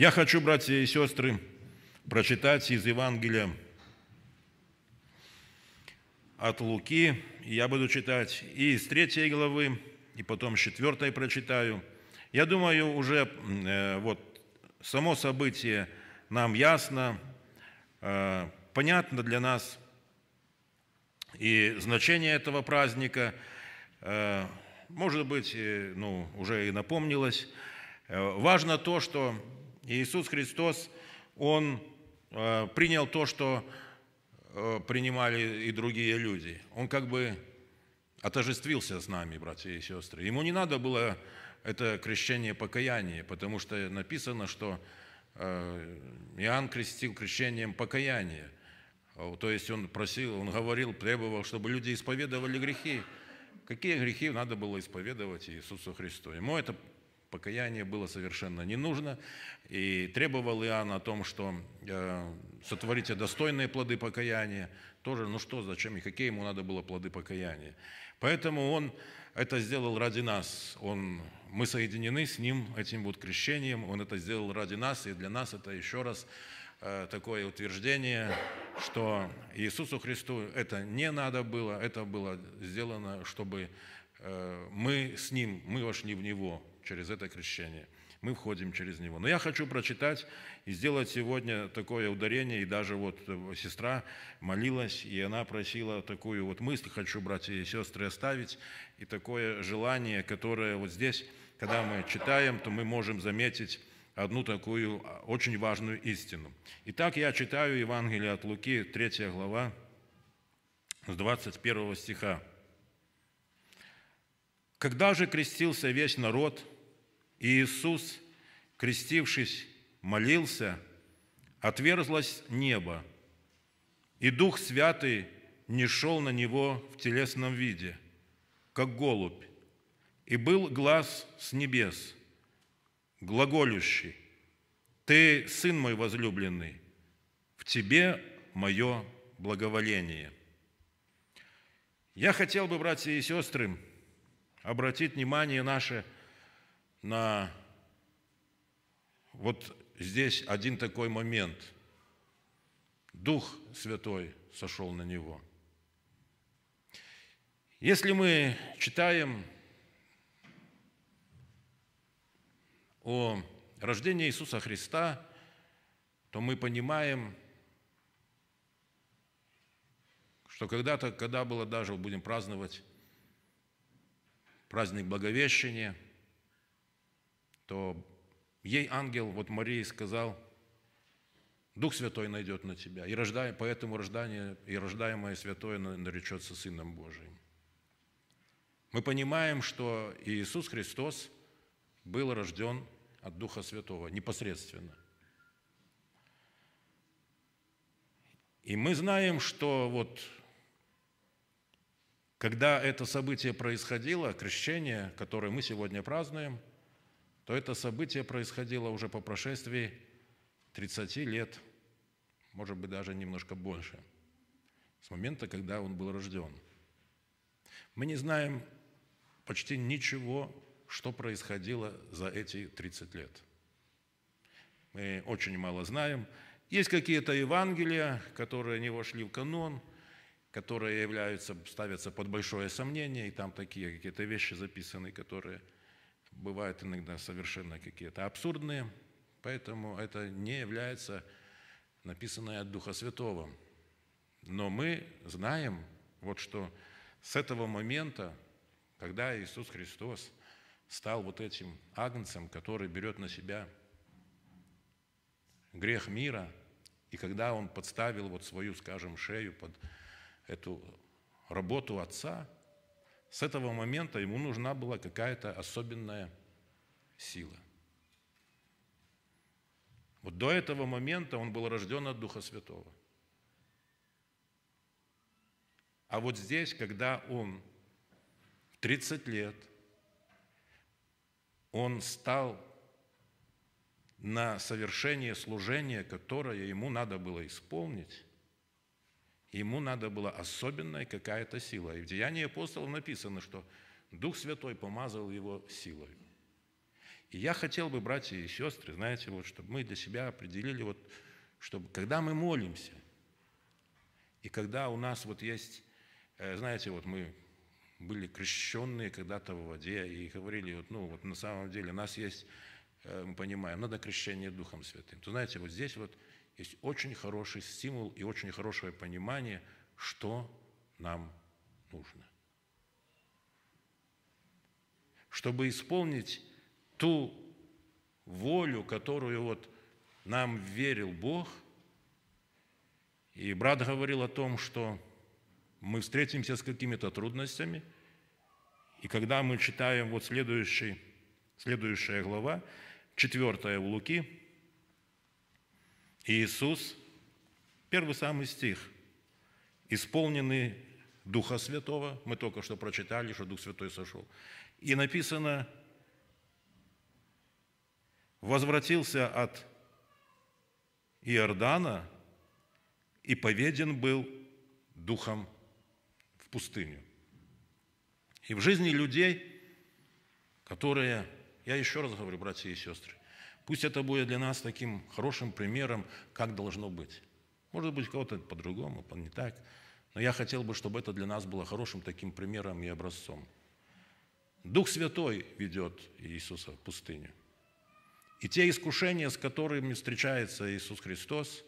Я хочу, братья и сестры, прочитать из Евангелия от Луки, я буду читать и из третьей главы, и потом с четвертой прочитаю. Я думаю, уже э, вот само событие нам ясно, э, понятно для нас, и значение этого праздника, э, может быть, э, ну, уже и напомнилось. Э, важно то, что Иисус Христос, Он э, принял то, что э, принимали и другие люди. Он как бы отожествился с нами, братья и сестры. Ему не надо было это крещение покаяния, потому что написано, что э, Иоанн крестил крещением покаяния. То есть он просил, он говорил, требовал, чтобы люди исповедовали грехи. Какие грехи надо было исповедовать Иисусу Христу? Ему это покаяние было совершенно не нужно. И требовал Иоанн о том, что э, сотворите достойные плоды покаяния. Тоже, ну что, зачем и какие ему надо было плоды покаяния. Поэтому он это сделал ради нас. Он, мы соединены с ним, этим вот крещением. Он это сделал ради нас, и для нас это еще раз э, такое утверждение, что Иисусу Христу это не надо было, это было сделано, чтобы э, мы с Ним, мы вошли в Него, через это крещение. Мы входим через него. Но я хочу прочитать и сделать сегодня такое ударение. И даже вот э, сестра молилась, и она просила такую вот мысль, хочу, братья и сестры, оставить. И такое желание, которое вот здесь, когда мы читаем, то мы можем заметить одну такую а, очень важную истину. Итак, я читаю Евангелие от Луки, 3 глава, с 21 стиха. Когда же крестился весь народ, и Иисус, крестившись, молился, отверзлось небо, и Дух Святый не шел на него в телесном виде, как голубь, и был глаз с небес, глаголющий, «Ты, Сын мой возлюбленный, в Тебе мое благоволение». Я хотел бы, братья и сестры, обратит внимание наше на вот здесь один такой момент. Дух Святой сошел на него. Если мы читаем о рождении Иисуса Христа, то мы понимаем, что когда-то, когда было даже, будем праздновать праздник Благовещения, то ей ангел, вот Марии, сказал, Дух Святой найдет на тебя, и рождая, поэтому рождание, и рождаемое Святое наречется Сыном Божиим. Мы понимаем, что Иисус Христос был рожден от Духа Святого непосредственно. И мы знаем, что вот когда это событие происходило, крещение, которое мы сегодня празднуем, то это событие происходило уже по прошествии 30 лет, может быть, даже немножко больше, с момента, когда он был рожден. Мы не знаем почти ничего, что происходило за эти 30 лет. Мы очень мало знаем. Есть какие-то Евангелия, которые не вошли в канон – которые являются, ставятся под большое сомнение, и там такие какие-то вещи записаны, которые бывают иногда совершенно какие-то абсурдные, поэтому это не является написанное от Духа Святого. Но мы знаем, вот что с этого момента, когда Иисус Христос стал вот этим агнцем, который берет на себя грех мира, и когда Он подставил вот свою, скажем, шею под эту работу отца, с этого момента ему нужна была какая-то особенная сила. Вот до этого момента он был рожден от Духа Святого. А вот здесь, когда он в 30 лет, он стал на совершение служения, которое ему надо было исполнить, Ему надо была особенная какая-то сила. И в Деянии апостолов написано, что Дух Святой помазал его силой. И я хотел бы, братья и сестры, знаете, вот, чтобы мы для себя определили, вот, чтобы, когда мы молимся, и когда у нас вот есть, э, знаете, вот мы были крещенные когда-то в воде и говорили, вот, ну вот на самом деле нас есть, э, мы понимаем, надо крещение Духом Святым. То знаете, вот здесь вот – есть очень хороший стимул и очень хорошее понимание, что нам нужно. Чтобы исполнить ту волю, которую вот нам верил Бог. И брат говорил о том, что мы встретимся с какими-то трудностями, и когда мы читаем вот следующий, следующая глава, четвертая в Луки – Иисус, первый самый стих, исполненный Духа Святого, мы только что прочитали, что Дух Святой сошел, и написано, возвратился от Иордана и поведен был Духом в пустыню. И в жизни людей, которые, я еще раз говорю, братья и сестры, Пусть это будет для нас таким хорошим примером, как должно быть. Может быть, кого-то по-другому, не так. Но я хотел бы, чтобы это для нас было хорошим таким примером и образцом. Дух Святой ведет Иисуса в пустыню. И те искушения, с которыми встречается Иисус Христос,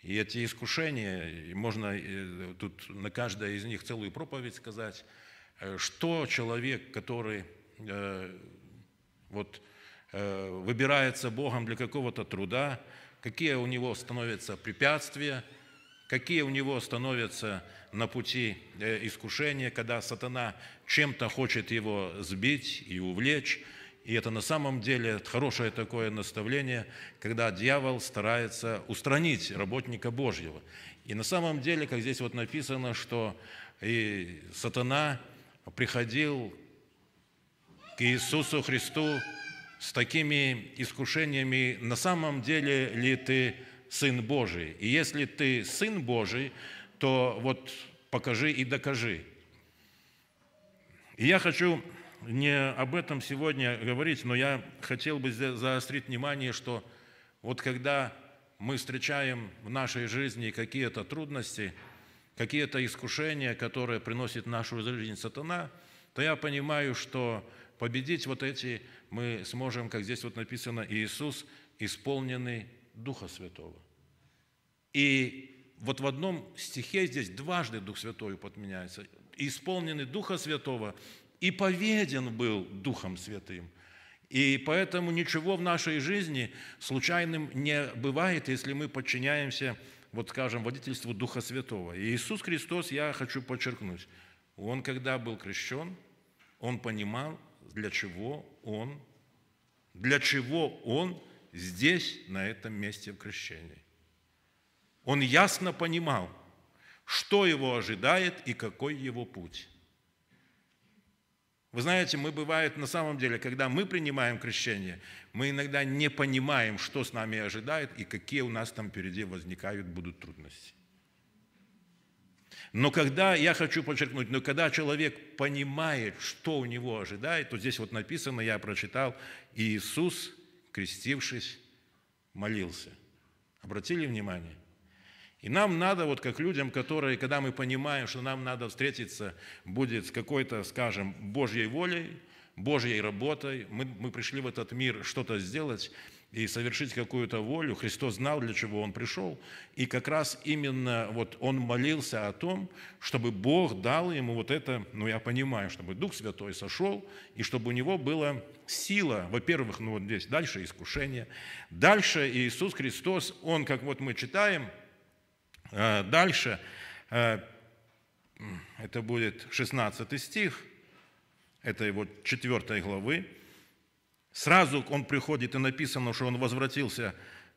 и эти искушения, можно э, тут на каждое из них целую проповедь сказать, э, что человек, который э, вот, Э, выбирается Богом для какого-то труда, какие у него становятся препятствия, какие у него становятся на пути э, искушения, когда сатана чем-то хочет его сбить и увлечь. И это на самом деле хорошее такое наставление, когда дьявол старается устранить работника Божьего. И на самом деле, как здесь вот написано, что и сатана приходил к Иисусу Христу с такими искушениями, на самом деле ли ты Сын Божий? И если ты Сын Божий, то вот покажи и докажи. И я хочу не об этом сегодня говорить, но я хотел бы заострить внимание, что вот когда мы встречаем в нашей жизни какие-то трудности, какие-то искушения, которые приносит нашу жизнь сатана, то я понимаю, что победить вот эти мы сможем, как здесь вот написано, Иисус, исполненный Духа Святого. И вот в одном стихе здесь дважды Дух Святой подменяется. Исполненный Духа Святого и поведен был Духом Святым. И поэтому ничего в нашей жизни случайным не бывает, если мы подчиняемся, вот скажем, водительству Духа Святого. И Иисус Христос, я хочу подчеркнуть, Он когда был крещен, Он понимал, для чего он, для чего он здесь, на этом месте в крещении. Он ясно понимал, что его ожидает и какой его путь. Вы знаете, мы бывает на самом деле, когда мы принимаем крещение, мы иногда не понимаем, что с нами ожидает и какие у нас там впереди возникают будут трудности. Но когда, я хочу подчеркнуть, но когда человек понимает, что у него ожидает, то здесь вот написано, я прочитал, Иисус, крестившись, молился. Обратили внимание? И нам надо, вот как людям, которые, когда мы понимаем, что нам надо встретиться, будет с какой-то, скажем, Божьей волей, Божьей работой, мы, мы пришли в этот мир что-то сделать – и совершить какую-то волю. Христос знал, для чего Он пришел. И как раз именно вот Он молился о том, чтобы Бог дал Ему вот это, ну я понимаю, чтобы Дух Святой сошел, и чтобы у Него была сила, во-первых, ну вот здесь дальше искушение. Дальше Иисус Христос, Он, как вот мы читаем, э, дальше, э, это будет 16 стих, это его 4 главы, Сразу он приходит, и написано, что он возвратился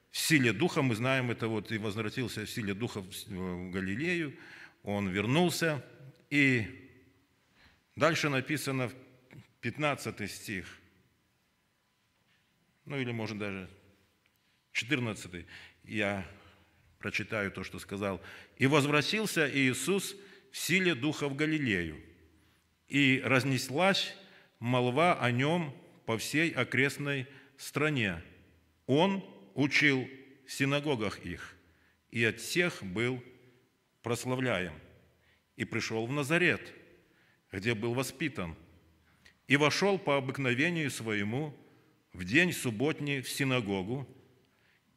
в силе Духа, мы знаем это, вот, и возвратился в силе Духа в э, Галилею, он вернулся, и дальше написано в 15 стих, ну или, может, даже 14, я прочитаю то, что сказал. «И возвратился Иисус в силе Духа в Галилею, и разнеслась молва о нем по всей окрестной стране. Он учил в синагогах их, и от всех был прославляем. И пришел в Назарет, где был воспитан, и вошел по обыкновению своему в день субботний в синагогу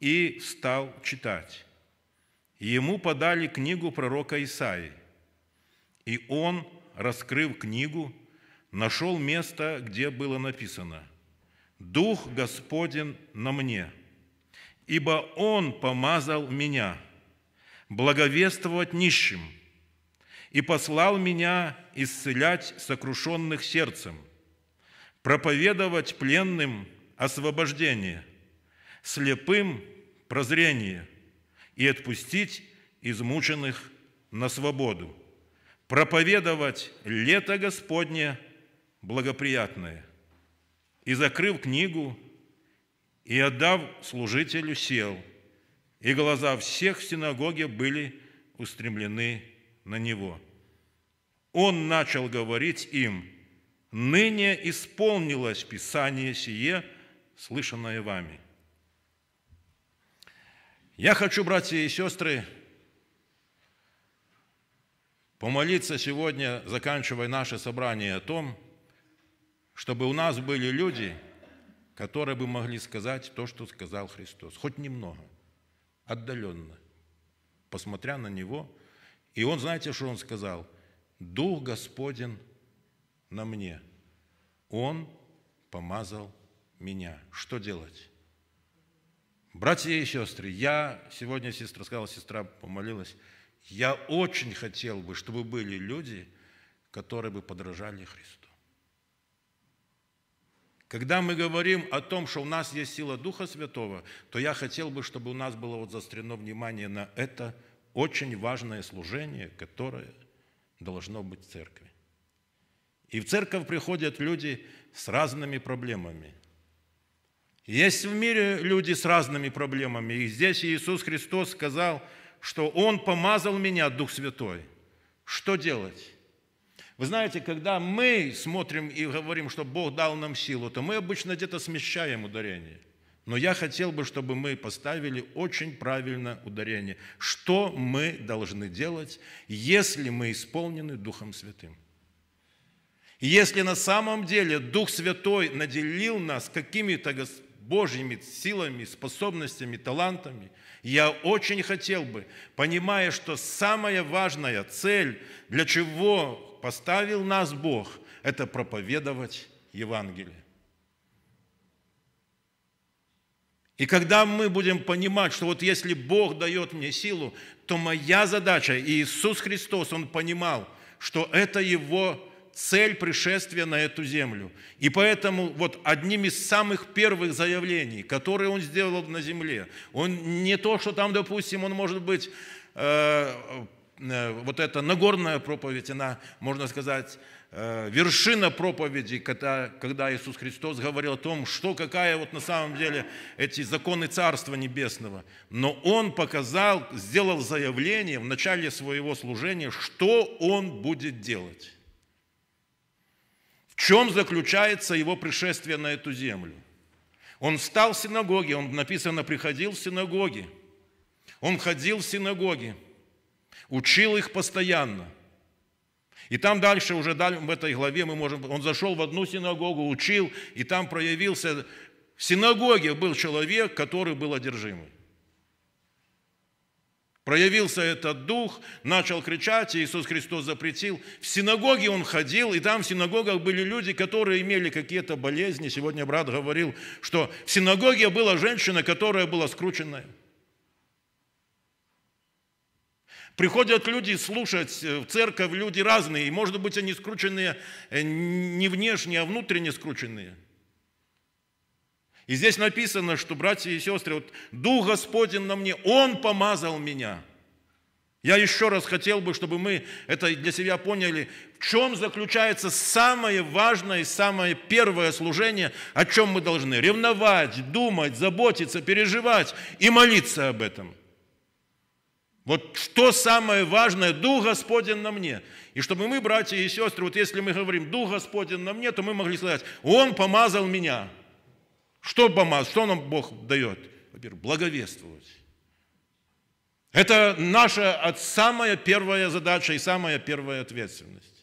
и стал читать. Ему подали книгу пророка Исаии, и он, раскрыв книгу, нашел место, где было написано «Дух Господен на мне, ибо Он помазал меня благовествовать нищим и послал меня исцелять сокрушенных сердцем, проповедовать пленным освобождение, слепым прозрение и отпустить измученных на свободу, проповедовать лето Господне – благоприятное. И закрыл книгу, и, отдав служителю, сел, и глаза всех в синагоге были устремлены на него. Он начал говорить им, «Ныне исполнилось Писание сие, слышанное вами». Я хочу, братья и сестры, помолиться сегодня, заканчивая наше собрание о том, чтобы у нас были люди, которые бы могли сказать то, что сказал Христос, хоть немного, отдаленно, посмотря на Него. И Он, знаете, что Он сказал? «Дух Господен на мне, Он помазал меня». Что делать? Братья и сестры, я сегодня, сестра сказала, сестра помолилась, я очень хотел бы, чтобы были люди, которые бы подражали Христу. Когда мы говорим о том, что у нас есть сила Духа Святого, то я хотел бы, чтобы у нас было вот заострено внимание на это очень важное служение, которое должно быть в церкви. И в церковь приходят люди с разными проблемами. Есть в мире люди с разными проблемами. И здесь Иисус Христос сказал, что Он помазал меня, Дух Святой. Что делать? Вы знаете, когда мы смотрим и говорим, что Бог дал нам силу, то мы обычно где-то смещаем ударение. Но я хотел бы, чтобы мы поставили очень правильно ударение. Что мы должны делать, если мы исполнены Духом Святым? Если на самом деле Дух Святой наделил нас какими-то Божьими силами, способностями, талантами – я очень хотел бы, понимая, что самая важная цель, для чего поставил нас Бог, это проповедовать Евангелие. И когда мы будем понимать, что вот если Бог дает мне силу, то моя задача, и Иисус Христос, Он понимал, что это Его цель пришествия на эту землю. И поэтому вот одним из самых первых заявлений, которые он сделал на земле, он не то, что там, допустим, он может быть, э, э, вот эта нагорная проповедь, она, можно сказать, э, вершина проповеди, когда, когда Иисус Христос говорил о том, что какая вот на самом деле эти законы Царства Небесного. Но Он показал, сделал заявление в начале своего служения, что Он будет делать чем заключается его пришествие на эту землю? Он встал в синагоге, он написано, приходил в синагоги. Он ходил в синагоги, учил их постоянно. И там дальше, уже в этой главе мы можем... Он зашел в одну синагогу, учил, и там проявился... В синагоге был человек, который был одержимый. Проявился этот дух, начал кричать, и Иисус Христос запретил. В синагоге он ходил, и там в синагогах были люди, которые имели какие-то болезни. Сегодня брат говорил, что в синагоге была женщина, которая была скрученная. Приходят люди слушать э, в церковь, люди разные, и, может быть, они скрученные э, не внешне, а внутренне скрученные – и здесь написано, что, братья и сестры, вот Дух Господень на мне, Он помазал меня. Я еще раз хотел бы, чтобы мы это для себя поняли, в чем заключается самое важное и самое первое служение, о чем мы должны ревновать, думать, заботиться, переживать и молиться об этом. Вот что самое важное, Дух Господень на мне. И чтобы мы, братья и сестры, вот если мы говорим, Дух Господень на мне, то мы могли сказать, Он помазал меня – что, Бама, что нам Бог дает? Во-первых, благовествовать. Это наша самая первая задача и самая первая ответственность.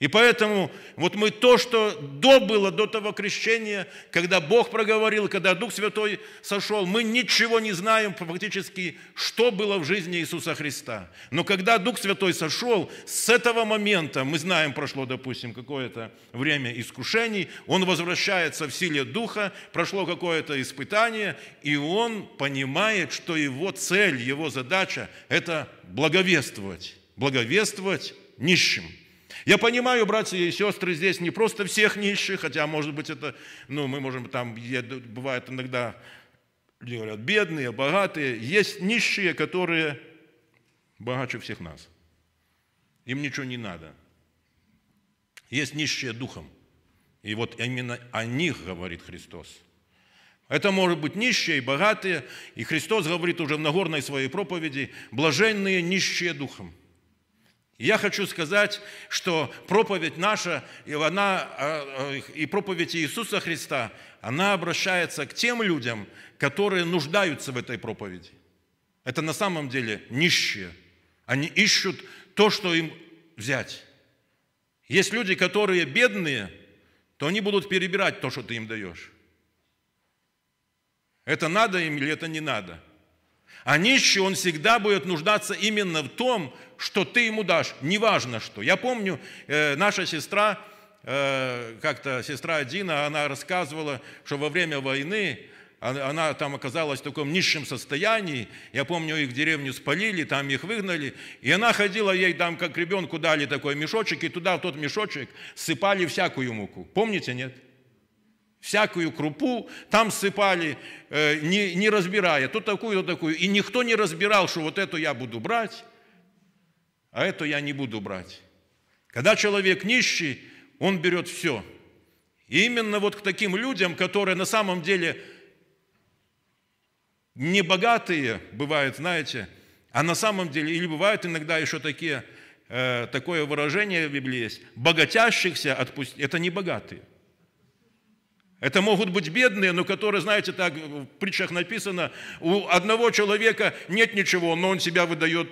И поэтому вот мы то, что до было, до того крещения, когда Бог проговорил, когда Дух Святой сошел, мы ничего не знаем фактически, что было в жизни Иисуса Христа. Но когда Дух Святой сошел, с этого момента, мы знаем, прошло, допустим, какое-то время искушений, он возвращается в силе Духа, прошло какое-то испытание, и он понимает, что его цель, его задача – это благовествовать. Благовествовать нищим – я понимаю, братья и сестры, здесь не просто всех нищих, хотя, может быть, это, ну, мы можем там, бывает иногда, говорят, бедные, богатые. Есть нищие, которые богаче всех нас. Им ничего не надо. Есть нищие духом. И вот именно о них говорит Христос. Это может быть нищие и богатые. И Христос говорит уже в Нагорной своей проповеди, блаженные нищие духом – я хочу сказать, что проповедь наша, и, она, а, а, и проповедь Иисуса Христа, она обращается к тем людям, которые нуждаются в этой проповеди. Это на самом деле нищие. Они ищут то, что им взять. Есть люди, которые бедные, то они будут перебирать то, что ты им даешь. Это надо им или это не надо – а нищий, он всегда будет нуждаться именно в том, что ты ему дашь, неважно что. Я помню, э, наша сестра, э, как-то сестра Дина, она рассказывала, что во время войны она, она там оказалась в таком низшем состоянии. Я помню, их деревню спалили, там их выгнали. И она ходила, ей там как ребенку дали такой мешочек, и туда в тот мешочек сыпали всякую муку. Помните, нет? всякую крупу, там сыпали, э, не, не разбирая, то такую, то такую. И никто не разбирал, что вот эту я буду брать, а это я не буду брать. Когда человек нищий, он берет все. И именно вот к таким людям, которые на самом деле не богатые бывают, знаете, а на самом деле, или бывают иногда еще такие, э, такое выражение в Библии есть, богатящихся отпустить, это не богатые – это могут быть бедные, но которые, знаете, так в притчах написано, у одного человека нет ничего, но он себя выдает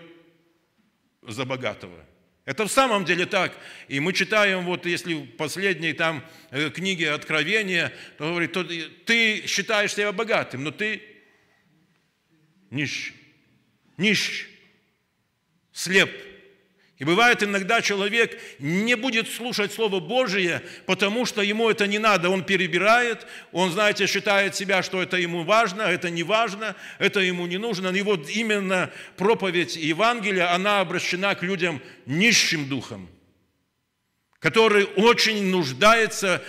за богатого. Это в самом деле так. И мы читаем, вот если в последней там э, книге Откровения, то говорит, то э, ты считаешь себя богатым, но ты нищ, нищ, слеп, и бывает иногда человек не будет слушать Слово Божие, потому что ему это не надо. Он перебирает, он, знаете, считает себя, что это ему важно, это не важно, это ему не нужно. И вот именно проповедь Евангелия, она обращена к людям нищим духом, который очень нуждается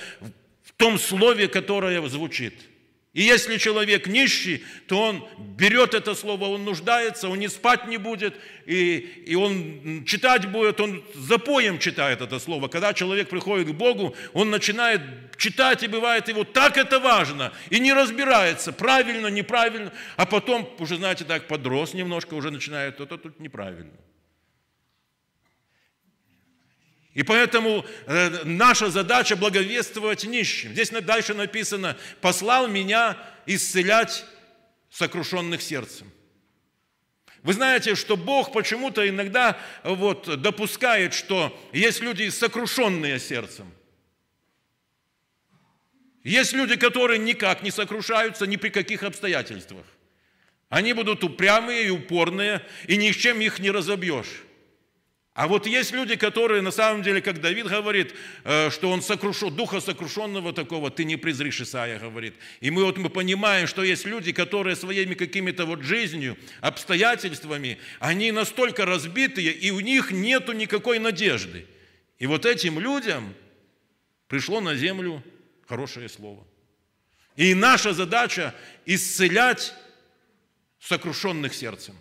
в том слове, которое звучит – и если человек нищий, то он берет это слово, он нуждается, он не спать не будет, и, и он читать будет, он запоем читает это слово. Когда человек приходит к Богу, он начинает читать, и бывает его так это важно, и не разбирается, правильно, неправильно, а потом уже, знаете, так подрос немножко, уже начинает, то-то тут неправильно. И поэтому э, наша задача благовествовать нищим. Здесь дальше написано, послал меня исцелять сокрушенных сердцем. Вы знаете, что Бог почему-то иногда э, вот, допускает, что есть люди сокрушенные сердцем. Есть люди, которые никак не сокрушаются ни при каких обстоятельствах. Они будут упрямые и упорные, и ни с чем их не разобьешь. А вот есть люди, которые на самом деле, как Давид говорит, э, что он сокрушен, духа сокрушенного такого, ты не презришь, Исаия говорит. И мы вот мы понимаем, что есть люди, которые своими какими-то вот жизнью, обстоятельствами, они настолько разбитые, и у них нету никакой надежды. И вот этим людям пришло на землю хорошее слово. И наша задача – исцелять сокрушенных сердцем.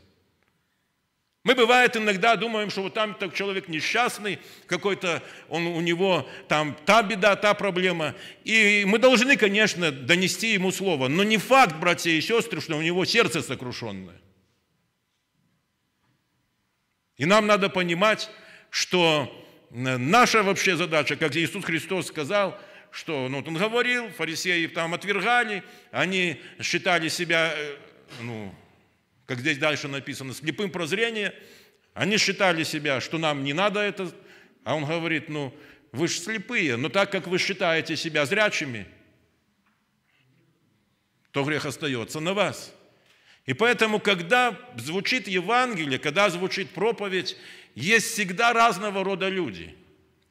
Мы, бывает, иногда думаем, что вот там так человек несчастный, какой-то он, у него там та беда, та проблема. И мы должны, конечно, донести ему слово. Но не факт, братья и сестры, что у него сердце сокрушенное. И нам надо понимать, что э, наша вообще задача, как Иисус Христос сказал, что ну, вот он говорил, фарисеев там отвергали, они считали себя э, ну, как здесь дальше написано, слепым прозрение. Они считали себя, что нам не надо это, а он говорит, ну, вы же слепые, но так как вы считаете себя зрячими, то грех остается на вас. И поэтому, когда звучит Евангелие, когда звучит проповедь, есть всегда разного рода люди.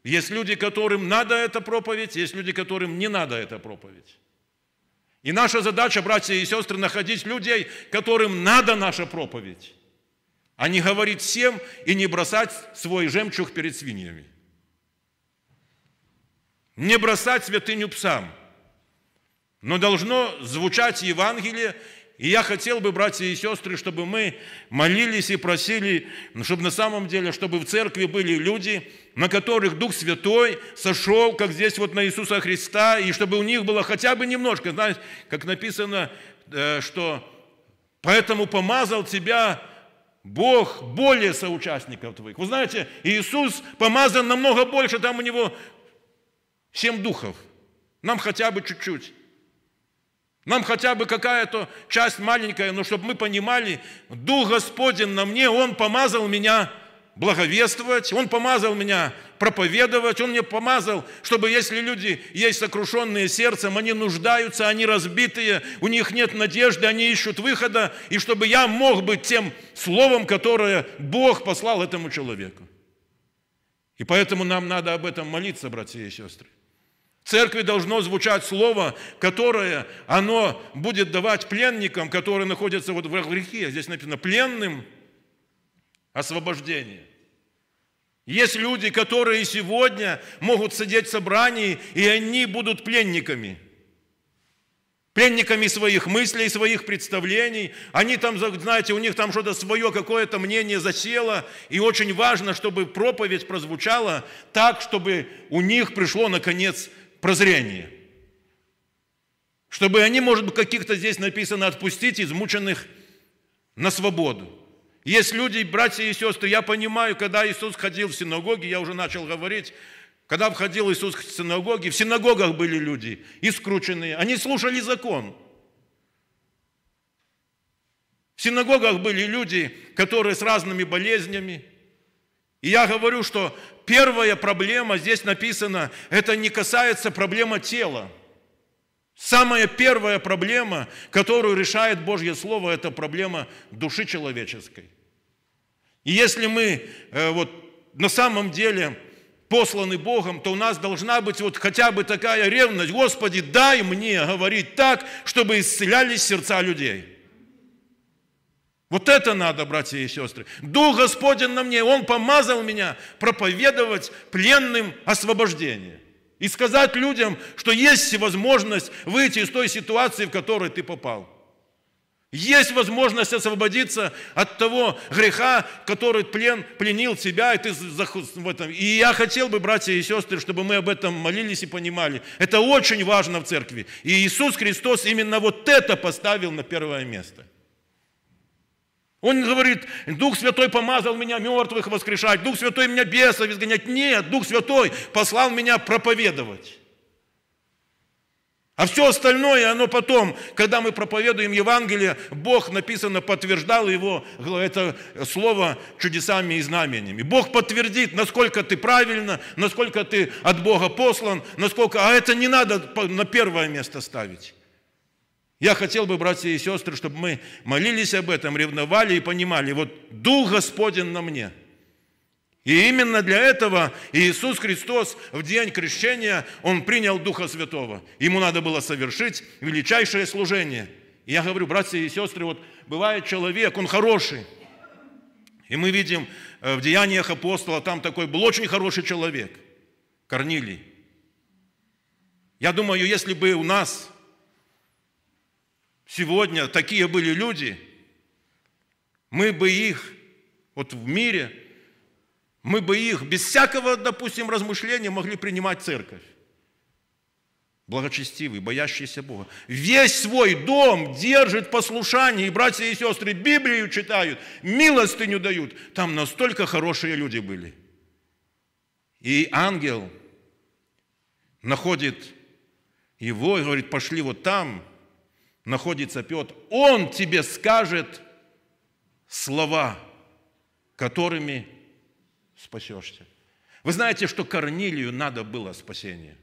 Есть люди, которым надо эта проповедь, есть люди, которым не надо эта проповедь. И наша задача, братья и сестры, находить людей, которым надо наша проповедь, а не говорить всем и не бросать свой жемчуг перед свиньями. Не бросать святыню псам. Но должно звучать Евангелие и я хотел бы, братья и сестры, чтобы мы молились и просили, ну, чтобы на самом деле, чтобы в церкви были люди, на которых Дух Святой сошел, как здесь вот на Иисуса Христа, и чтобы у них было хотя бы немножко, знаете, как написано, э, что «поэтому помазал тебя Бог более соучастников твоих». Вы знаете, Иисус помазан намного больше, там у него семь духов. Нам хотя бы чуть-чуть. Нам хотя бы какая-то часть маленькая, но чтобы мы понимали, Дух Господень на мне, Он помазал меня благовествовать, Он помазал меня проповедовать, Он мне помазал, чтобы если люди есть сокрушенные сердцем, они нуждаются, они разбитые, у них нет надежды, они ищут выхода, и чтобы я мог быть тем словом, которое Бог послал этому человеку. И поэтому нам надо об этом молиться, братья и сестры церкви должно звучать слово, которое оно будет давать пленникам, которые находятся вот в грехе. Здесь написано «пленным освобождение». Есть люди, которые сегодня могут сидеть в собрании, и они будут пленниками. Пленниками своих мыслей, своих представлений. Они там, знаете, у них там что-то свое, какое-то мнение засело. И очень важно, чтобы проповедь прозвучала так, чтобы у них пришло, наконец, прозрение. Чтобы они, может быть, каких-то здесь написано отпустить измученных на свободу. Есть люди, братья и сестры, я понимаю, когда Иисус ходил в синагоги, я уже начал говорить, когда входил Иисус в синагоги, в синагогах были люди, искрученные, они слушали закон. В синагогах были люди, которые с разными болезнями, и я говорю, что первая проблема, здесь написана, это не касается проблема тела. Самая первая проблема, которую решает Божье Слово, это проблема души человеческой. И если мы э, вот, на самом деле посланы Богом, то у нас должна быть вот хотя бы такая ревность. Господи, дай мне говорить так, чтобы исцелялись сердца людей. Вот это надо, братья и сестры. Дух Господень на мне, Он помазал меня проповедовать пленным освобождение. И сказать людям, что есть возможность выйти из той ситуации, в которой ты попал. Есть возможность освободиться от того греха, который плен, пленил тебя, и ты в этом. И я хотел бы, братья и сестры, чтобы мы об этом молились и понимали. Это очень важно в церкви. И Иисус Христос именно вот это поставил на первое место – он говорит, Дух Святой помазал меня мертвых воскрешать, Дух Святой меня бесов изгонять. Нет, Дух Святой послал меня проповедовать. А все остальное, оно потом, когда мы проповедуем Евангелие, Бог, написано, подтверждал его, это слово чудесами и знамениями. Бог подтвердит, насколько ты правильно, насколько ты от Бога послан, насколько... А это не надо на первое место ставить. Я хотел бы, братья и сестры, чтобы мы молились об этом, ревновали и понимали, вот Дух Господен на мне. И именно для этого Иисус Христос в день крещения, Он принял Духа Святого. Ему надо было совершить величайшее служение. И я говорю, братья и сестры, вот бывает человек, он хороший. И мы видим э, в деяниях апостола, там такой был очень хороший человек, Корнилий. Я думаю, если бы у нас сегодня такие были люди, мы бы их, вот в мире, мы бы их без всякого, допустим, размышления могли принимать церковь. Благочестивый, боящийся Бога. Весь свой дом держит послушание, и братья и сестры Библию читают, милостыню дают. Там настолько хорошие люди были. И ангел находит его и говорит, пошли вот там, находится Петр, он тебе скажет слова, которыми спасешься. Вы знаете, что Корнилию надо было спасение.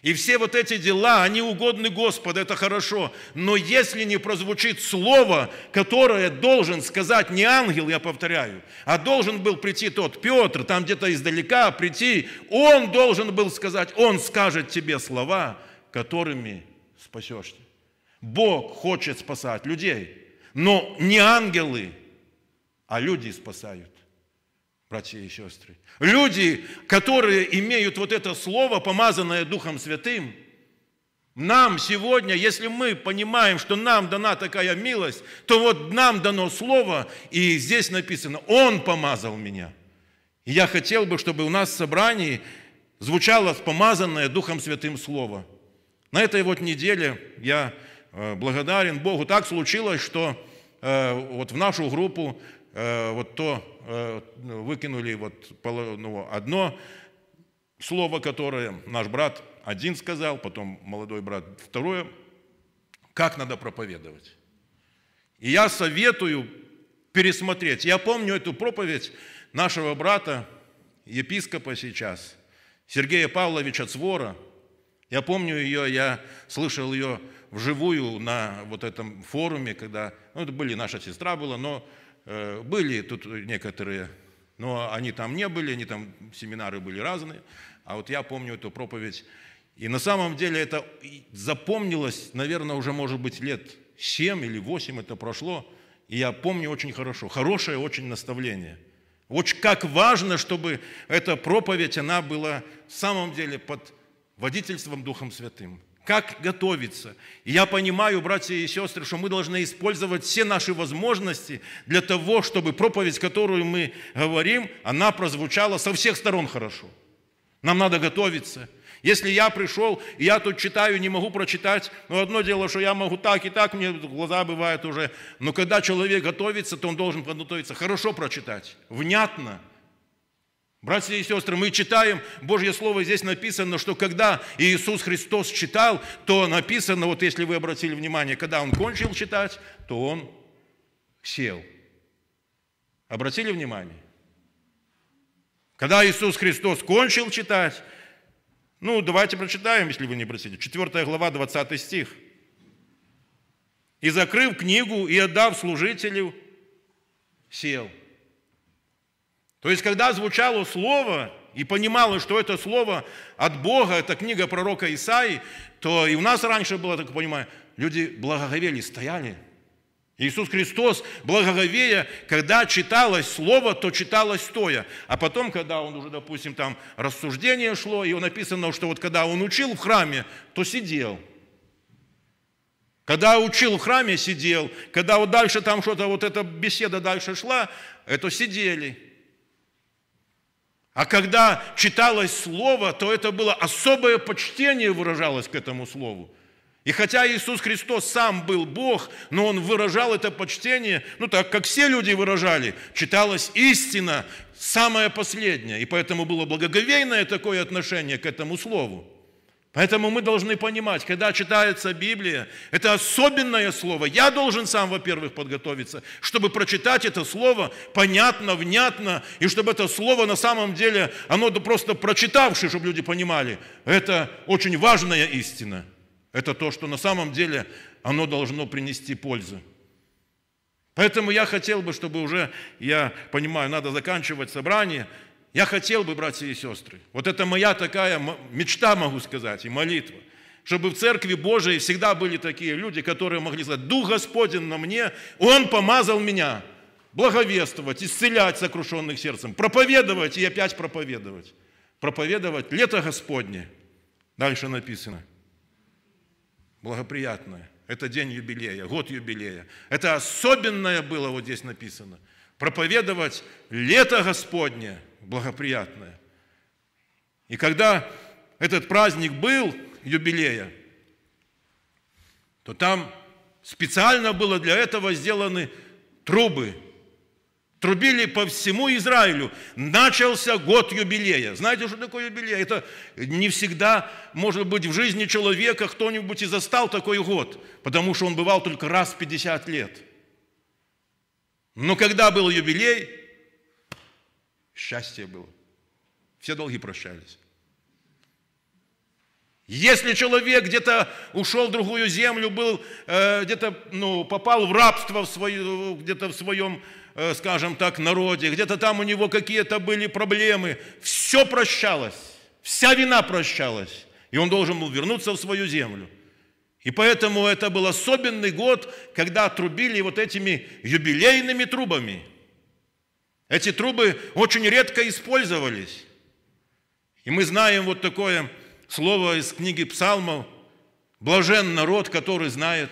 И все вот эти дела, они угодны Господу, это хорошо. Но если не прозвучит слово, которое должен сказать не ангел, я повторяю, а должен был прийти тот Петр, там где-то издалека прийти, он должен был сказать, он скажет тебе слова, которыми спасешься. Бог хочет спасать людей, но не ангелы, а люди спасают, братья и сестры. Люди, которые имеют вот это слово, помазанное Духом Святым, нам сегодня, если мы понимаем, что нам дана такая милость, то вот нам дано слово, и здесь написано, Он помазал меня. И я хотел бы, чтобы у нас в собрании звучало помазанное Духом Святым слово. На этой вот неделе я благодарен Богу. Так случилось, что вот в нашу группу вот то выкинули вот ну, одно слово, которое наш брат один сказал, потом молодой брат второе, как надо проповедовать. И я советую пересмотреть. Я помню эту проповедь нашего брата, епископа сейчас, Сергея Павловича Цвора – я помню ее, я слышал ее вживую на вот этом форуме, когда, ну, это были, наша сестра была, но э, были тут некоторые, но они там не были, они там, семинары были разные, а вот я помню эту проповедь. И на самом деле это запомнилось, наверное, уже, может быть, лет 7 или 8 это прошло, и я помню очень хорошо, хорошее очень наставление – очень как важно, чтобы эта проповедь, она была в самом деле под водительством Духом Святым. Как готовиться? И я понимаю, братья и сестры, что мы должны использовать все наши возможности для того, чтобы проповедь, которую мы говорим, она прозвучала со всех сторон хорошо. Нам надо готовиться. Если я пришел, и я тут читаю, не могу прочитать, но одно дело, что я могу так и так, мне глаза бывают уже. Но когда человек готовится, то он должен подготовиться хорошо прочитать, внятно – Братья и сестры, мы читаем Божье Слово, здесь написано, что когда Иисус Христос читал, то написано, вот если вы обратили внимание, когда Он кончил читать, то Он сел. Обратили внимание? Когда Иисус Христос кончил читать, ну, давайте прочитаем, если вы не обратили, 4 глава, 20 стих. «И закрыв книгу и отдав служителю, сел». То есть, когда звучало слово и понимало, что это слово от Бога, это книга пророка Исаи, то и у нас раньше было так понимаю, люди благоговели, стояли. Иисус Христос, благоговея, когда читалось слово, то читалось стоя. А потом, когда он уже, допустим, там рассуждение шло, и написано, что вот когда он учил в храме, то сидел – когда учил в храме, сидел. Когда вот дальше там что-то, вот эта беседа дальше шла, это сидели. А когда читалось Слово, то это было особое почтение выражалось к этому Слову. И хотя Иисус Христос сам был Бог, но Он выражал это почтение, ну так как все люди выражали, читалась истина, самая последняя. И поэтому было благоговейное такое отношение к этому Слову. Поэтому мы должны понимать, когда читается Библия, это особенное слово. Я должен сам, во-первых, подготовиться, чтобы прочитать это слово понятно, внятно, и чтобы это слово на самом деле, оно просто прочитавшее, чтобы люди понимали, это очень важная истина. Это то, что на самом деле оно должно принести пользу. Поэтому я хотел бы, чтобы уже, я понимаю, надо заканчивать собрание, я хотел бы, братья и сестры, вот это моя такая мечта, могу сказать, и молитва, чтобы в Церкви Божией всегда были такие люди, которые могли сказать, Дух Господень на мне, Он помазал меня благовествовать, исцелять сокрушенных сердцем, проповедовать и опять проповедовать. Проповедовать лето Господне. Дальше написано. Благоприятное. Это день юбилея, год юбилея. Это особенное было, вот здесь написано. Проповедовать лето Господнее благоприятное. И когда этот праздник был, юбилея, то там специально было для этого сделаны трубы. Трубили по всему Израилю. Начался год юбилея. Знаете, что такое юбилей? Это не всегда, может быть, в жизни человека кто-нибудь и застал такой год, потому что он бывал только раз в 50 лет. Но когда был юбилей – Счастье было. Все долги прощались. Если человек где-то ушел в другую землю, был э, где-то, ну, попал в рабство в свою, где-то в своем, э, скажем так, народе, где-то там у него какие-то были проблемы, все прощалось, вся вина прощалась, и он должен был вернуться в свою землю. И поэтому это был особенный год, когда трубили вот этими юбилейными трубами – эти трубы очень редко использовались. И мы знаем вот такое слово из книги Псалмов. Блажен народ, который знает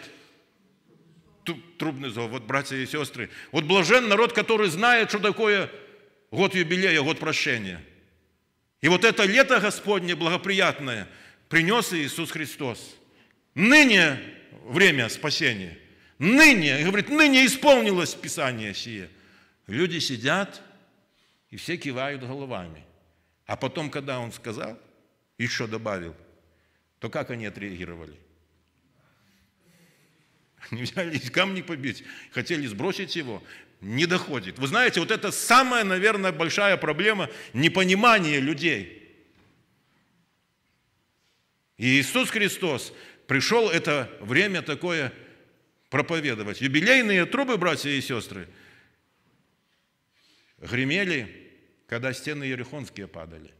трубный зов. Вот, братья и сестры, вот блажен народ, который знает, что такое год юбилея, год прощения. И вот это лето Господне благоприятное принес Иисус Христос. Ныне время спасения. Ныне, говорит, ныне исполнилось Писание сие – Люди сидят, и все кивают головами. А потом, когда он сказал, еще добавил, то как они отреагировали? Они взялись камни побить, хотели сбросить его, не доходит. Вы знаете, вот это самая, наверное, большая проблема непонимания людей. И Иисус Христос пришел это время такое проповедовать. Юбилейные трубы, братья и сестры – гремели, когда стены Ерехонские падали.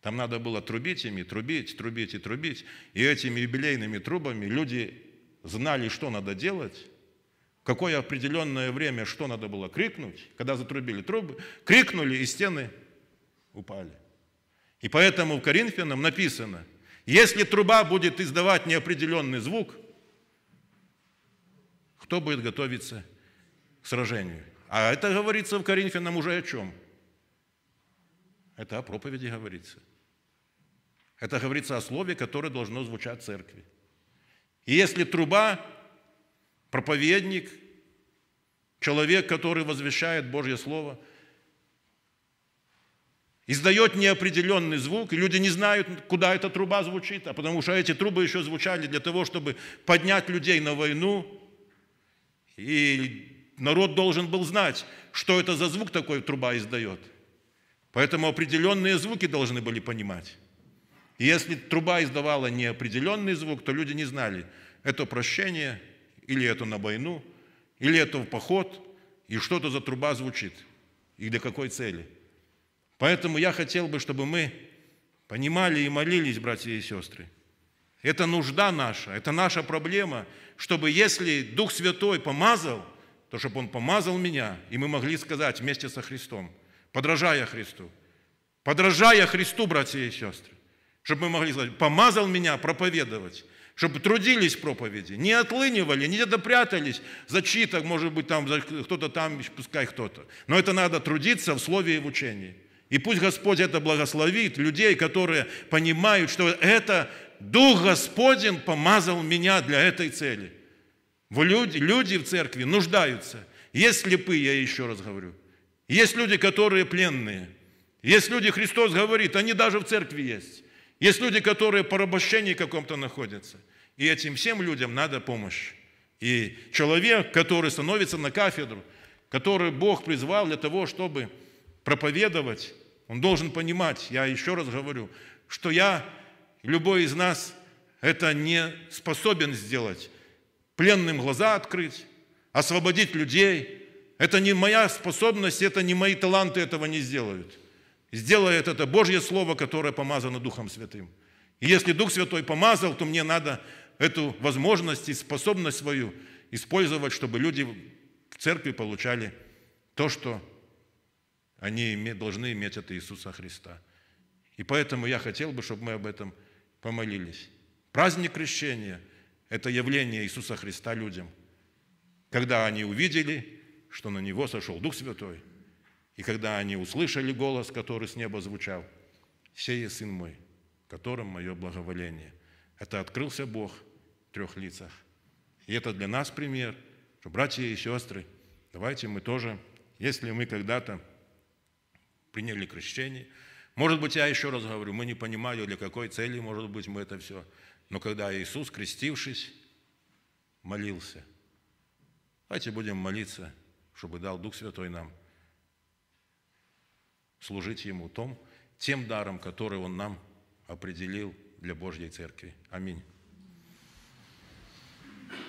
Там надо было трубить ими, трубить, трубить и трубить. И этими юбилейными трубами люди знали, что надо делать, какое определенное время, что надо было крикнуть, когда затрубили трубы, крикнули, и стены упали. И поэтому в Коринфянам написано, если труба будет издавать неопределенный звук, кто будет готовиться к сражению? А это говорится в Коринфянам уже о чем? Это о проповеди говорится. Это говорится о слове, которое должно звучать в церкви. И если труба, проповедник, человек, который возвещает Божье Слово, издает неопределенный звук, и люди не знают, куда эта труба звучит, а потому что эти трубы еще звучали для того, чтобы поднять людей на войну и Народ должен был знать, что это за звук такой труба издает. Поэтому определенные звуки должны были понимать. И если труба издавала неопределенный звук, то люди не знали, это прощение, или это на войну, или это в поход, и что-то за труба звучит, и для какой цели. Поэтому я хотел бы, чтобы мы понимали и молились, братья и сестры. Это нужда наша, это наша проблема, чтобы если Дух Святой помазал – то чтобы Он помазал меня, и мы могли сказать вместе со Христом, подражая Христу, подражая Христу, братья и сестры, чтобы мы могли сказать, помазал меня проповедовать, чтобы трудились в проповеди, не отлынивали, не допрятались за чьи-то, может быть, там кто-то там, пускай кто-то. Но это надо трудиться в слове и в учении. И пусть Господь это благословит людей, которые понимают, что это Дух Господень помазал меня для этой цели. Люди, люди в церкви нуждаются. Есть слепые, я еще раз говорю. Есть люди, которые пленные. Есть люди, Христос говорит, они даже в церкви есть. Есть люди, которые по порабощении каком-то находятся. И этим всем людям надо помощь. И человек, который становится на кафедру, который Бог призвал для того, чтобы проповедовать, он должен понимать, я еще раз говорю, что я, любой из нас, это не способен сделать пленным глаза открыть, освободить людей. Это не моя способность, это не мои таланты этого не сделают. Сделает это Божье Слово, которое помазано Духом Святым. И если Дух Святой помазал, то мне надо эту возможность и способность свою использовать, чтобы люди в церкви получали то, что они должны иметь от Иисуса Христа. И поэтому я хотел бы, чтобы мы об этом помолились. Праздник крещения – это явление Иисуса Христа людям, когда они увидели, что на Него сошел Дух Святой, и когда они услышали голос, который с неба звучал, «Сей Сын мой, которым мое благоволение». Это открылся Бог в трех лицах. И это для нас пример, что, братья и сестры, давайте мы тоже, если мы когда-то приняли крещение, может быть, я еще раз говорю, мы не понимали, для какой цели, может быть, мы это все – но когда Иисус, крестившись, молился, давайте будем молиться, чтобы дал Дух Святой нам служить Ему том, тем даром, который Он нам определил для Божьей Церкви. Аминь.